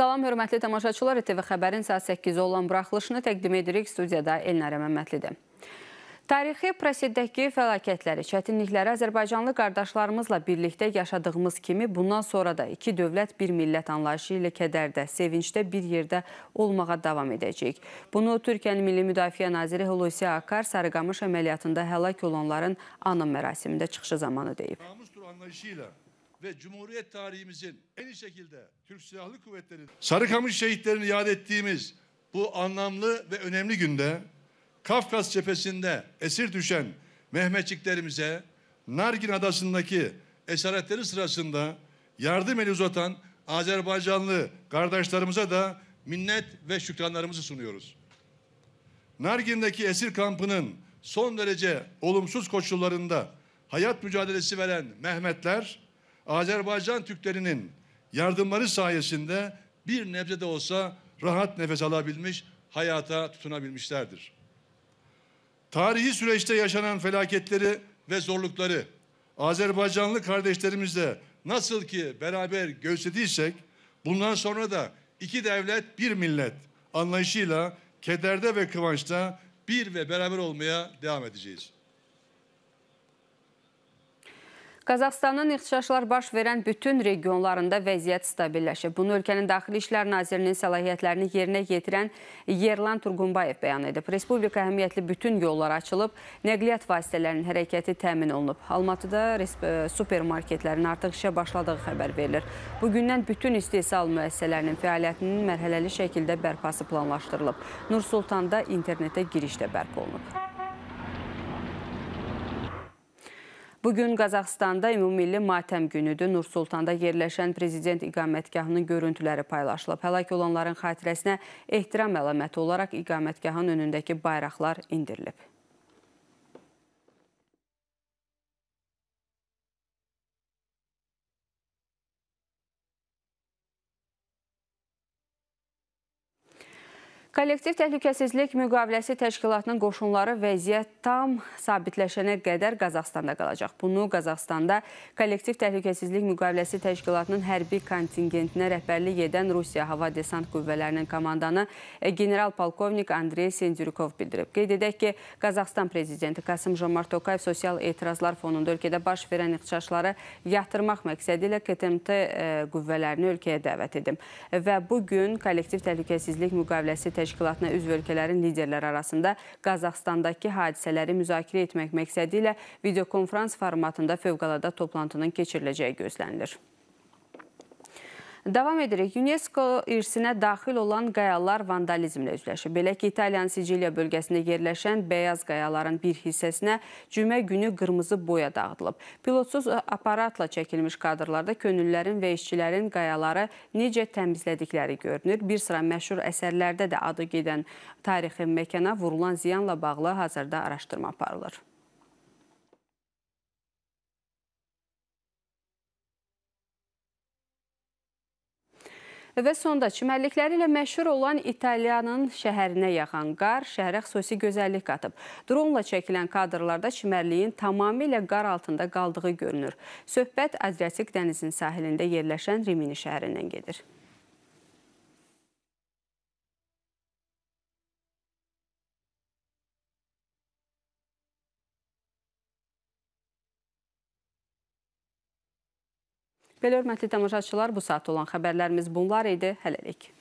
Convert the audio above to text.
Salam, hörmətli tamaşaçılar, TV xəbərin saat 8-ə olan buraxılışını təqdim edirik studiyada Elnarə Məmmədlidir. Tarixi proseddəki fəlakətləri, çətinlikləri Azərbaycanlı qardaşlarımızla birlikdə yaşadığımız kimi bundan sonra da iki dövlət, bir millət anlayışı ilə kədərdə, sevincdə bir yerdə olmağa davam edəcək. Bunu Türkiyənin Milli Müdafiə Naziri Hulusi Akar Sarıqamış əməliyyatında həlak olanların anım mərasimində çıxışı zamanı deyib. Namus anlayışı ilə ve Cumhuriyet tarihimizin en iyi şekilde Türk Silahlı Kuvvetleri Sarıkamış şehitlerini yad ettiğimiz bu anlamlı ve önemli günde Kafkas cephesinde esir düşen Mehmetçiklerimize Nargin Adası'ndaki esaretleri sırasında yardım eli uzatan Azerbaycanlı kardeşlerimize de minnet ve şükranlarımızı sunuyoruz. Nargin'deki esir kampının son derece olumsuz koşullarında hayat mücadelesi veren Mehmetler Azerbaycan Türklerinin yardımları sayesinde bir nebze de olsa rahat nefes alabilmiş, hayata tutunabilmişlerdir. Tarihi süreçte yaşanan felaketleri ve zorlukları Azerbaycanlı kardeşlerimizle nasıl ki beraber göğüslediysek, bundan sonra da iki devlet, bir millet anlayışıyla kederde ve kıvançta bir ve beraber olmaya devam edeceğiz. Qazaxıstanın ixtişaşlar baş verən bütün regionlarında vəziyyət stabilləşib. Bunu ölkənin Daxili İşlər Nazirinin səlahiyyətlərini yerinə yetirən Yerlan Turğunbayev bəyan edib. Respublika əhəmiyyətli bütün yollar açılıb, nəqliyyat vasitələrinin hərəkəti təmin olunub. Almatıda e, supermarketlərin artıq işə başladığı xəbər verilir. Bugündən bütün istehsal müəssisələrinin fəaliyyətinin mərhələli şəkildə bərpası planlaşdırılıb. Nursultanda internetə giriş də bərpa olunub. Bugün Qazaxıstanda ümumilli matəm günüdür. Nursultanda yerləşən prezident iqamətgahının görüntüləri paylaşılıb. Həlak olanların xatirəsinə ehtiram əlaməti olaraq iqamətgahın önündəki bayraqlar indirilib. Kollektiv Təhlükəsizlik Müqaviləsi Təşkilatının qoşunları vəziyyət tam sabitləşənə qədər Qazaxstanda qalacaq. Bunu Qazaxstanda Kollektiv Təhlükəsizlik Müqaviləsi Təşkilatının hərbi kontingentinə rəhbərlik edən Rusiya Hava Desant Qüvvələrinin komandanı e, general-polkovnik Andrey Sendirikov bildirib. Qeyd edək ki, Qazaxstan Prezidenti Qasım Jomart Tokayev sosial etirazlar fonunda ölkədə baş verən ixtişaşları yatırmaq məqsədi ilə KTMT e, qüvvələrini ölkəyə dəvət edib. Və bugün Kollektiv Təhlükəsizlik Müqaviləsi Təşkilatının Təşkilatına üzv ölkələrin liderləri arasında Qazaxstandakı hadisələri müzakirə etmək məqsədi ilə videokonferans formatında fövqəladə toplantının keçiriləcəyi gözlənilir. Davam edirik. UNESCO irsinə daxil olan qayalar vandalizmlə üzləşir. Belə ki, İtaliyanın Siciliya bölgəsində yerləşən bəyaz qayaların bir hissəsinə cümə günü qırmızı boya dağıdılıb. Pilotsuz aparatla çəkilmiş kadrlarda könüllərin və işçilərin qayaları necə təmizlədikləri görünür. Bir sıra məşhur əsərlərdə də adı gedən tarixi məkana vurulan ziyanla bağlı hazırda araşdırma aparılır. Və sonda çimərlikləri ilə məşhur olan İtaliyanın şəhərinə yaxan qar şəhərə xüsusi gözəllik qatıb. Dronla çəkilən kadrlarda çimərliyin tamamilə qar altında qaldığı görünür. Söhbət Adriatik dənizin sahilində yerləşən Rimini şəhərindən gedir. Belə hörmətli tamaşaçılar, bu saat olan xəbərlərimiz bunlar idi. Hələlik.